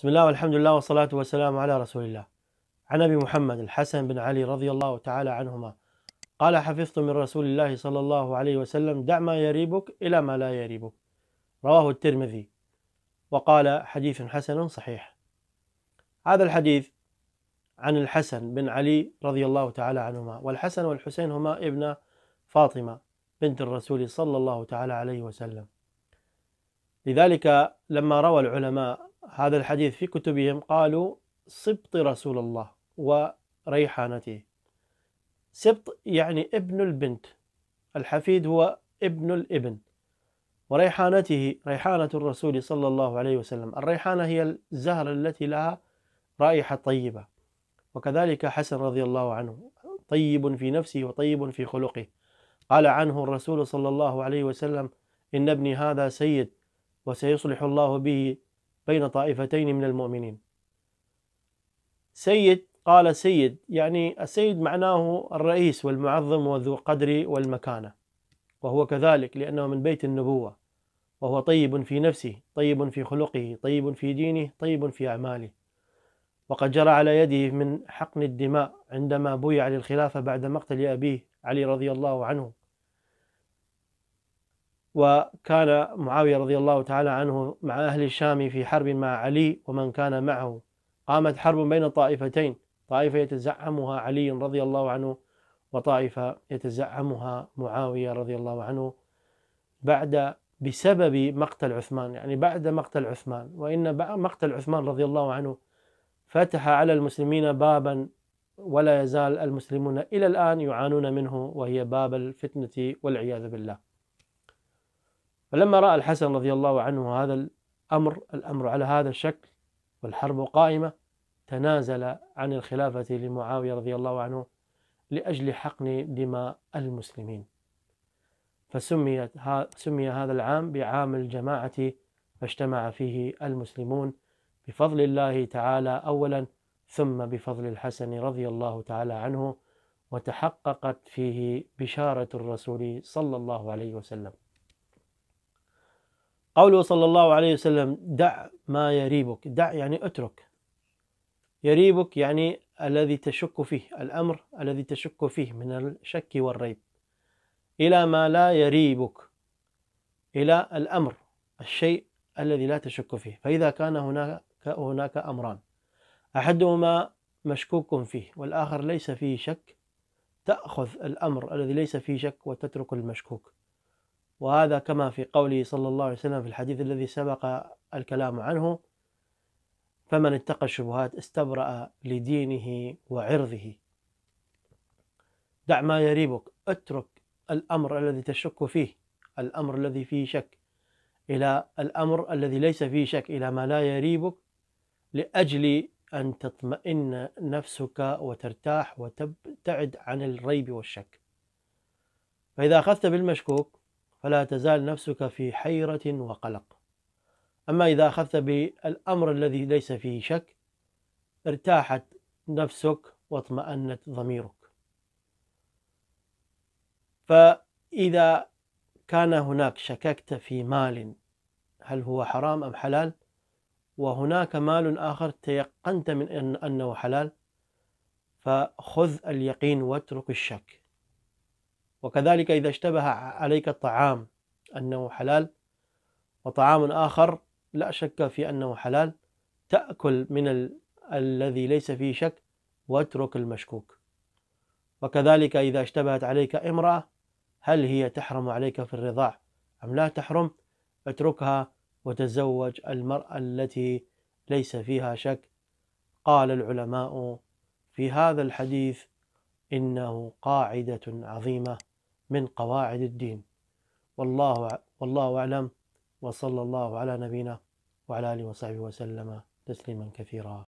بسم الله والحمد لله والصلاة والسلام على رسول الله عن أبي محمد الحسن بن علي رضي الله تعالى عنهما قال حفظت من رسول الله صلى الله عليه وسلم دع ما يريبك إلى ما لا يريبك رواه الترمذي وقال حديث حسن صحيح هذا الحديث عن الحسن بن علي رضي الله تعالى عنهما والحسن والحسين هما ابن فاطمة بنت الرسول صلى الله تعالى عليه وسلم لذلك لما روى العلماء هذا الحديث في كتبهم قالوا سبط رسول الله وريحانته سبط يعني ابن البنت الحفيد هو ابن الابن وريحانته ريحانة الرسول صلى الله عليه وسلم الريحانة هي الزهرة التي لها رائحة طيبة وكذلك حسن رضي الله عنه طيب في نفسه وطيب في خلقه قال عنه الرسول صلى الله عليه وسلم إن ابني هذا سيد وسيصلح الله به بين طائفتين من المؤمنين سيد قال سيد يعني السيد معناه الرئيس والمعظم وذو القدر والمكانة وهو كذلك لأنه من بيت النبوة وهو طيب في نفسه طيب في خلقه طيب في دينه طيب في أعماله وقد جرى على يده من حقن الدماء عندما بويع للخلافة بعد مقتل أبيه علي رضي الله عنه وكان معاوية رضي الله تعالى عنه مع أهل الشام في حرب مع علي ومن كان معه قامت حرب بين طائفتين طائفة يتزعمها علي رضي الله عنه وطائفة يتزعمها معاوية رضي الله عنه بعد بسبب مقتل عثمان يعني بعد مقتل عثمان وإن مقتل عثمان رضي الله عنه فتح على المسلمين بابا ولا يزال المسلمون إلى الآن يعانون منه وهي باب الفتنة والعياذ بالله فلما رأى الحسن رضي الله عنه هذا الأمر الأمر على هذا الشكل والحرب قائمة تنازل عن الخلافة لمعاوية رضي الله عنه لأجل حقن دماء المسلمين فسميت سمي هذا العام بعام الجماعة فاجتمع فيه المسلمون بفضل الله تعالى أولا ثم بفضل الحسن رضي الله تعالى عنه وتحققت فيه بشارة الرسول صلى الله عليه وسلم قوله صلى الله عليه وسلم دع ما يريبك دع يعني اترك يريبك يعني الذي تشك فيه الأمر الذي تشك فيه من الشك والريب إلى ما لا يريبك إلى الأمر الشيء الذي لا تشك فيه فإذا كان هناك هناك أمران أحدهما مشكوك فيه والآخر ليس فيه شك تأخذ الأمر الذي ليس فيه شك وتترك المشكوك وهذا كما في قوله صلى الله عليه وسلم في الحديث الذي سبق الكلام عنه فمن اتقى الشبهات استبرأ لدينه وعرضه دع ما يريبك اترك الأمر الذي تشك فيه الأمر الذي فيه شك إلى الأمر الذي ليس فيه شك إلى ما لا يريبك لأجل أن تطمئن نفسك وترتاح وتبتعد عن الريب والشك فإذا أخذت بالمشكوك فلا تزال نفسك في حيرة وقلق أما إذا أخذت بالأمر الذي ليس فيه شك ارتاحت نفسك واطمأنت ضميرك فإذا كان هناك شككت في مال هل هو حرام أم حلال وهناك مال آخر تيقنت من أنه حلال فخذ اليقين واترك الشك وكذلك إذا اشتبه عليك الطعام أنه حلال وطعام آخر لا شك في أنه حلال تأكل من ال... الذي ليس فيه شك واترك المشكوك وكذلك إذا اشتبهت عليك امرأة هل هي تحرم عليك في الرضاع أم لا تحرم اتركها وتزوج المرأة التي ليس فيها شك قال العلماء في هذا الحديث إنه قاعدة عظيمة من قواعد الدين والله والله أعلم وصلى الله على نبينا وعلى آله وصحبه وسلم تسليما كثيرا